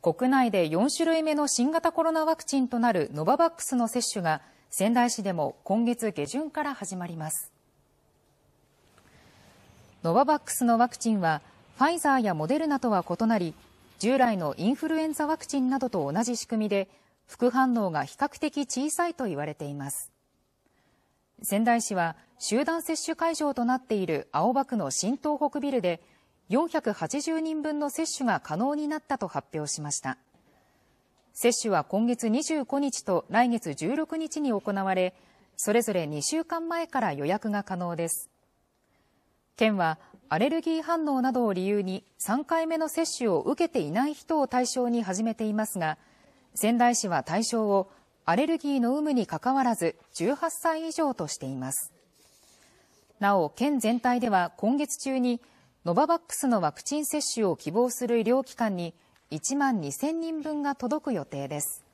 国内で4種類目の新型コロナワクチンとなるノババックスの接種が仙台市でも今月下旬から始まりますノババックスのワクチンはファイザーやモデルナとは異なり従来のインフルエンザワクチンなどと同じ仕組みで副反応が比較的小さいと言われています仙台市は集団接種会場となっている青葉区の新東北ビルで480人分の接種が可能になったと発表しました接種は今月25日と来月16日に行われそれぞれ2週間前から予約が可能です県はアレルギー反応などを理由に3回目の接種を受けていない人を対象に始めていますが仙台市は対象をアレルギーの有無にかかわらず18歳以上としていますなお県全体では今月中にノババックスのワクチン接種を希望する医療機関に1万2000人分が届く予定です。